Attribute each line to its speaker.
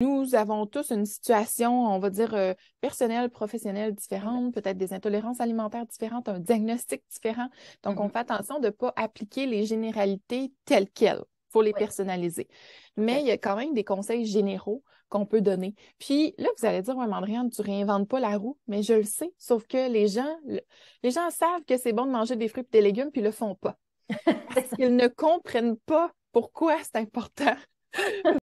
Speaker 1: Nous avons tous une situation, on va dire, euh, personnelle, professionnelle différente, peut-être des intolérances alimentaires différentes, un diagnostic différent. Donc, on mm-hmm. fait attention de ne pas appliquer les généralités telles quelles. Il faut les personnaliser. Mais il y a quand même des conseils généraux qu'on peut donner. Puis là, vous allez dire, ouais, Mandriane, tu réinventes pas la roue, mais je le sais. Sauf que les gens, les gens savent que c'est bon de manger des fruits et des légumes, puis ils le font pas. Parce qu'ils ne comprennent pas pourquoi c'est important